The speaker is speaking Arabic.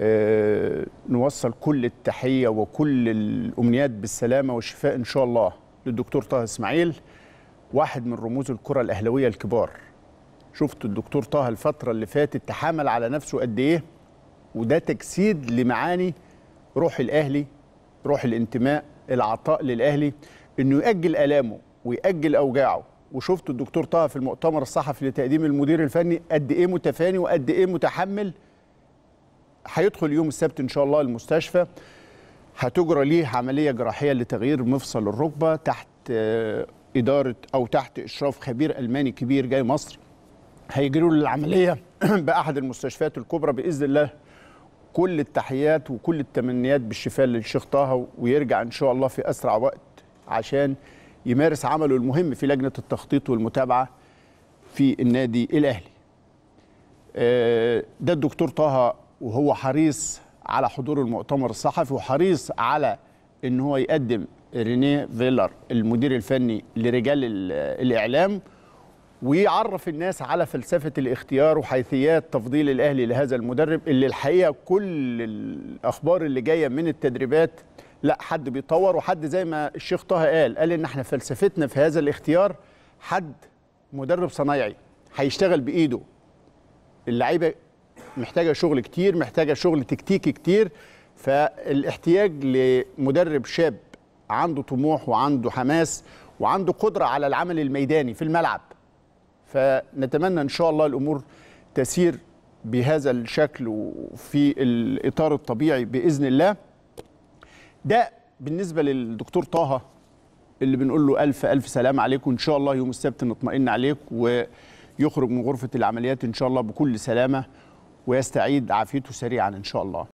آه، نوصل كل التحية وكل الأمنيات بالسلامة والشفاء إن شاء الله للدكتور طه إسماعيل واحد من رموز الكرة الأهلوية الكبار شفت الدكتور طه الفترة اللي فاتت تحامل على نفسه قد إيه وده تجسيد لمعاني روح الأهلي روح الانتماء العطاء للأهلي إنه يأجل آلامه ويأجل أوجاعه وشفت الدكتور طه في المؤتمر الصحفي لتقديم المدير الفني قد إيه متفاني وقد إيه متحمل هيدخل يوم السبت ان شاء الله المستشفى هتجرى ليه عمليه جراحيه لتغيير مفصل الركبه تحت آه، اداره او تحت اشراف خبير الماني كبير جاي مصر هيجروا له العمليه باحد المستشفيات الكبرى باذن الله كل التحيات وكل التمنيات بالشفاء للشيخ طه ويرجع ان شاء الله في اسرع وقت عشان يمارس عمله المهم في لجنه التخطيط والمتابعه في النادي الاهلي آه، ده الدكتور طه وهو حريص على حضور المؤتمر الصحفي وحريص على ان هو يقدم رينيه فيلر المدير الفني لرجال الاعلام ويعرف الناس على فلسفه الاختيار وحيثيات تفضيل الاهلي لهذا المدرب اللي الحقيقه كل الاخبار اللي جايه من التدريبات لا حد بيطور وحد زي ما الشيخ طه قال قال ان احنا فلسفتنا في هذا الاختيار حد مدرب صنايعي هيشتغل بايده اللعيبه محتاجه شغل كتير محتاجه شغل تكتيكي كتير فالاحتياج لمدرب شاب عنده طموح وعنده حماس وعنده قدره على العمل الميداني في الملعب فنتمنى ان شاء الله الامور تسير بهذا الشكل وفي الاطار الطبيعي باذن الله ده بالنسبه للدكتور طه اللي بنقول له الف الف سلام عليكم ان شاء الله يوم السبت نطمئن عليك ويخرج من غرفه العمليات ان شاء الله بكل سلامه ويستعيد عافيته سريعا إن شاء الله